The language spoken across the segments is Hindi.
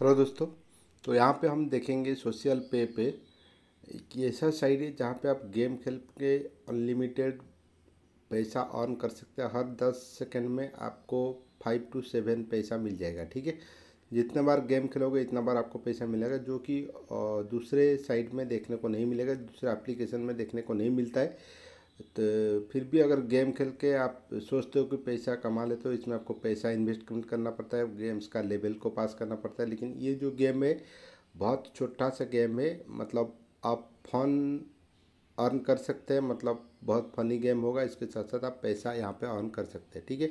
हेलो दोस्तों तो यहाँ पे हम देखेंगे सोशल पे पे एक ऐसा साइड है जहाँ पे आप गेम खेल के अनलिमिटेड पैसा अर्न कर सकते हैं हर दस सेकेंड में आपको फाइव टू सेवन पैसा मिल जाएगा ठीक है जितना बार गेम खेलोगे इतना बार आपको पैसा मिलेगा जो कि दूसरे साइड में देखने को नहीं मिलेगा दूसरे एप्लीकेशन में देखने को नहीं मिलता है तो फिर भी अगर गेम खेल के आप सोचते हो कि पैसा कमा लेते हो इसमें आपको पैसा इन्वेस्टमेंट करना पड़ता है गेम्स का लेवल को पास करना पड़ता है लेकिन ये जो गेम है बहुत छोटा सा गेम है मतलब आप फन अर्न कर सकते हैं मतलब बहुत फनी गेम होगा इसके साथ साथ आप पैसा यहाँ पे अर्न कर सकते हैं ठीक है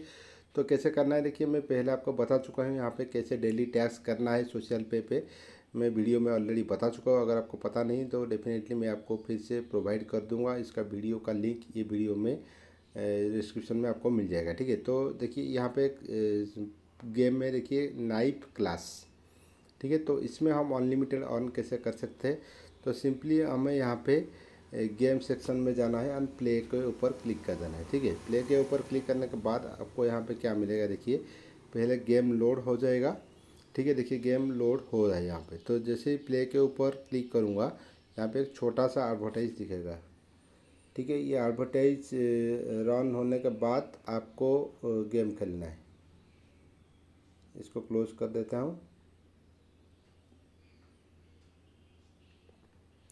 तो कैसे करना है देखिए मैं पहले आपको बता चुका हूँ यहाँ पे कैसे डेली टैक्स करना है सोशल पे पे मैं वीडियो में ऑलरेडी बता चुका हूँ अगर आपको पता नहीं तो डेफिनेटली मैं आपको फिर से प्रोवाइड कर दूंगा इसका वीडियो का लिंक ये वीडियो में डिस्क्रिप्शन में आपको मिल जाएगा ठीक है तो देखिए यहाँ पे गेम में देखिए नाइफ क्लास ठीक है तो इसमें हम अनलिमिटेड ऑन कैसे कर सकते हैं तो सिंपली हमें यहाँ पर गेम सेक्शन में जाना है एंड प्ले के ऊपर क्लिक कर देना है ठीक है प्ले के ऊपर क्लिक करने के बाद आपको यहाँ पर क्या मिलेगा देखिए पहले गेम लोड हो जाएगा ठीक है देखिए गेम लोड हो रहा है यहाँ पे तो जैसे ही प्ले के ऊपर क्लिक करूँगा यहाँ पे एक छोटा सा एडवर्टाइज दिखेगा ठीक है ये एडवर्टाइज रन होने के बाद आपको गेम खेलना है इसको क्लोज कर देता हूँ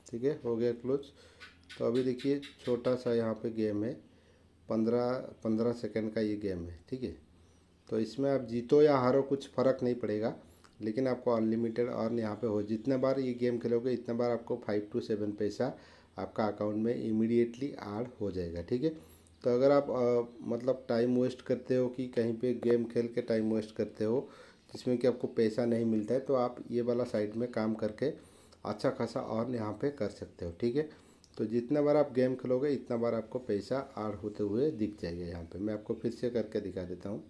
ठीक है हो गया क्लोज तो अभी देखिए छोटा सा यहाँ पे गेम है पंद्रह पंद्रह सेकेंड का ये गेम है ठीक है तो इसमें आप जीतो या हारो कुछ फ़र्क नहीं पड़ेगा लेकिन आपको अनलिमिटेड अर्न यहाँ पे हो जितना बार ये गेम खेलोगे इतना बार आपको फाइव टू सेवन पैसा आपका अकाउंट में इमिडिएटली ऐड हो जाएगा ठीक है तो अगर आप आ, मतलब टाइम वेस्ट करते हो कि कहीं पे गेम खेल के टाइम वेस्ट करते हो जिसमें कि आपको पैसा नहीं मिलता है तो आप ये वाला साइड में काम करके अच्छा खासा अर्न यहाँ पर कर सकते हो ठीक है तो जितना बार आप गेम खेलोगे इतना बार आपको पैसा आड़ होते हुए दिख जाएगा यहाँ पर मैं आपको फिर से करके दिखा देता हूँ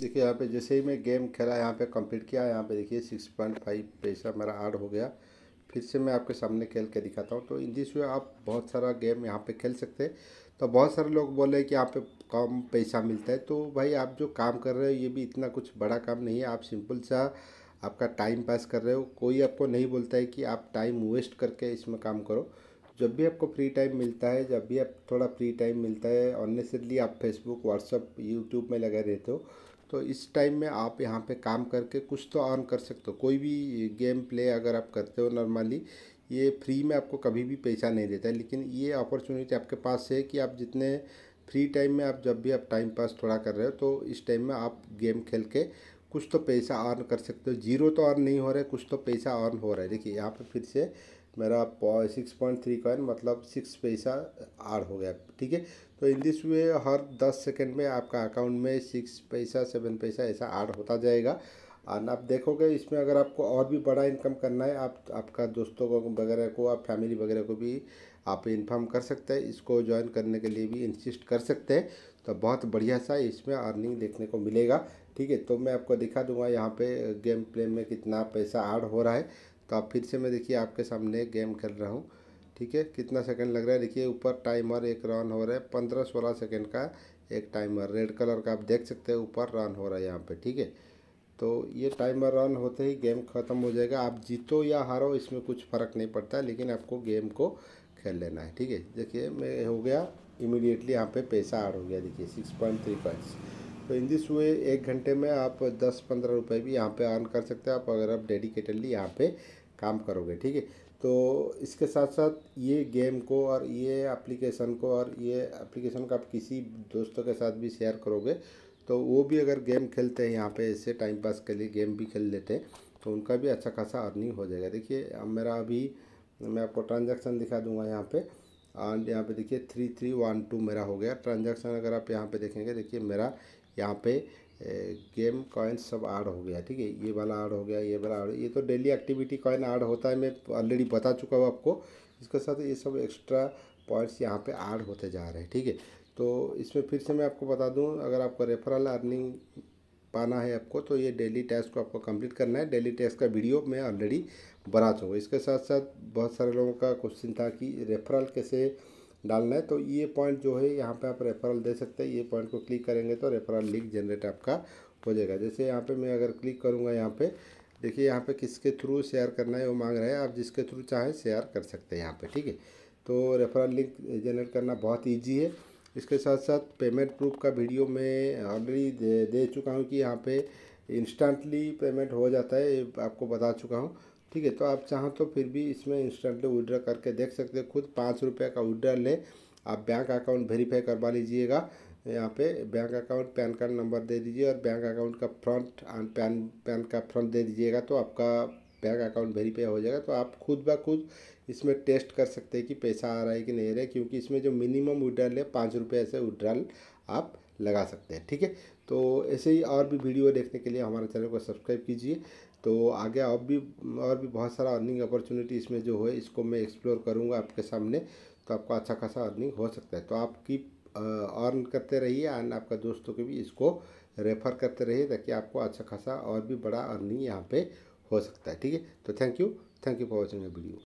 देखिए यहाँ पे जैसे ही मैं गेम खेला यहाँ पे कंप्लीट किया यहाँ पे देखिए सिक्स पॉइंट फाइव पैसा मेरा ऐड हो गया फिर से मैं आपके सामने खेल के दिखाता हूँ तो इन दिस वे आप बहुत सारा गेम यहाँ पे खेल सकते हैं तो बहुत सारे लोग बोले कि यहाँ पे कम पैसा मिलता है तो भाई आप जो काम कर रहे हो ये भी इतना कुछ बड़ा काम नहीं है आप सिंपल सा आपका टाइम पास कर रहे हो कोई आपको नहीं बोलता है कि आप टाइम वेस्ट करके इसमें काम करो जब भी आपको फ्री टाइम मिलता है जब भी आप थोड़ा फ्री टाइम मिलता है ऑनेस्टली आप फेसबुक व्हाट्सअप यूट्यूब में लगे रहते हो तो इस टाइम में आप यहाँ पे काम करके कुछ तो अर्न कर सकते हो कोई भी गेम प्ले अगर आप करते हो नॉर्मली ये फ्री में आपको कभी भी पैसा नहीं देता है लेकिन ये अपॉर्चुनिटी आपके पास है कि आप जितने फ्री टाइम में आप जब भी आप टाइम पास थोड़ा कर रहे हो तो इस टाइम में आप गेम खेल के कुछ तो पैसा अर्न कर सकते हो जीरो तो अर्न नहीं हो रहा है कुछ तो पैसा अर्न हो रहा है देखिए यहाँ पर फिर से मेरा सिक्स पॉइंट थ्री कॉइन मतलब सिक्स पैसा आर हो गया ठीक है तो इन दिस वे हर दस सेकेंड में आपका अकाउंट में सिक्स पैसा सेवन पैसा ऐसा आर होता जाएगा और आप देखोगे इसमें अगर आपको और भी बड़ा इनकम करना है आप आपका दोस्तों को वगैरह को आप फैमिली वगैरह को भी आप इन्फॉर्म कर सकते हैं इसको ज्वाइन करने के लिए भी इंसिस्ट कर सकते हैं तो बहुत बढ़िया सा इसमें अर्निंग देखने को मिलेगा ठीक है तो मैं आपको दिखा दूंगा यहाँ पे गेम प्ले में कितना पैसा ऐड हो रहा है तो आप फिर से मैं देखिए आपके सामने गेम खेल रहा हूँ ठीक है कितना सेकंड लग रहा है देखिए ऊपर टाइमर एक रन हो रहा है पंद्रह सोलह सेकेंड का एक टाइमर रेड कलर का आप देख सकते हैं ऊपर रन हो रहा है यहाँ पर ठीक है तो ये टाइमर रन होते ही गेम ख़त्म हो जाएगा आप जीतो या हारो इसमें कुछ फ़र्क नहीं पड़ता लेकिन आपको गेम को खेल लेना है ठीक है देखिए मैं हो गया इमिडिएटली यहाँ पे पैसा आड़ हो गया देखिए सिक्स पॉइंट थ्री पॉइंट्स तो इन दिस वे एक घंटे में आप दस पंद्रह रुपये भी यहाँ पे अर्न कर सकते हैं आप अगर आप डेडिकेटेडली यहाँ पे काम करोगे ठीक है तो इसके साथ साथ ये गेम को और ये एप्लीकेशन को और ये एप्लीकेशन को आप किसी दोस्तों के साथ भी शेयर करोगे तो वो भी अगर गेम खेलते हैं यहाँ पे ऐसे टाइम पास के लिए गेम भी खेल लेते हैं तो उनका भी अच्छा खासा अर्निंग हो जाएगा देखिए अब मेरा अभी मैं आपको ट्रांजैक्शन दिखा दूंगा यहाँ पे एंड यहाँ पे देखिए थ्री थ्री वन टू मेरा हो गया ट्रांजैक्शन अगर आप यहाँ पे देखेंगे देखिए मेरा यहाँ पे गेम कॉइन सब ऐड हो गया ठीक है ये वाला ऐड हो गया ये वाला ऐड ये तो डेली एक्टिविटी कॉइन ऐड होता है मैं ऑलरेडी बता चुका हूँ आपको इसके साथ ये सब एक्स्ट्रा पॉइंट्स यहाँ पे ऐड होते जा रहे हैं ठीक है तो इसमें फिर से मैं आपको बता दूं अगर आपको रेफरल अर्निंग पाना है आपको तो ये डेली टेस्ट को आपको कंप्लीट करना है डेली टेस्ट का वीडियो मैं ऑलरेडी बना चुका इसके साथ साथ बहुत सारे लोगों का क्वेश्चन था कि रेफरल कैसे डालना है तो ये पॉइंट जो है यहाँ पे आप रेफरल दे सकते हैं ये पॉइंट को क्लिक करेंगे तो रेफरल लिंक जनरेट आपका हो जाएगा जैसे यहाँ पर मैं अगर क्लिक करूँगा यहाँ पर देखिए यहाँ पर किसके थ्रू शेयर करना है वो मांग रहे हैं आप जिसके थ्रू चाहें शेयर कर सकते हैं यहाँ पर ठीक है तो रेफरल लिंक जनरेट करना बहुत ईजी है इसके साथ साथ पेमेंट प्रूफ का वीडियो मैं ऑलरेडी दे, दे चुका हूँ कि यहाँ पे इंस्टेंटली पेमेंट हो जाता है आपको बता चुका हूँ ठीक है तो आप चाहो तो फिर भी इसमें इंस्टेंटली विड्रा करके देख सकते हो खुद पाँच रुपये का विड्रा लें आप बैंक अकाउंट वेरीफाई करवा लीजिएगा यहाँ पे bank account PAN card number दे दीजिए और बैंक अकाउंट का फ्रंट एंड पैन पैन का फ्रंट दे दीजिएगा तो आपका बैंक अकाउंट वेरीफाई हो जाएगा तो आप खुद ब खुद इसमें टेस्ट कर सकते हैं कि पैसा आ रहा है कि नहीं आ रहा है क्योंकि इसमें जो मिनिमम विड्रॉल है पाँच रुपये से विड्रॉल आप लगा सकते हैं ठीक है तो ऐसे ही और भी वीडियो देखने के लिए हमारे चैनल को सब्सक्राइब कीजिए तो आगे और भी और भी बहुत सारा अर्निंग अपॉर्चुनिटी इसमें जो है इसको मैं एक्सप्लोर करूँगा आपके सामने तो आपको अच्छा खासा अर्निंग हो सकता है तो आप की अर्न करते रहिए और आपका दोस्तों के भी इसको रेफर करते रहिए ताकि आपको अच्छा खासा और भी बड़ा अर्निंग यहाँ पे हो सकता है ठीक है तो thank you thank you for watching the video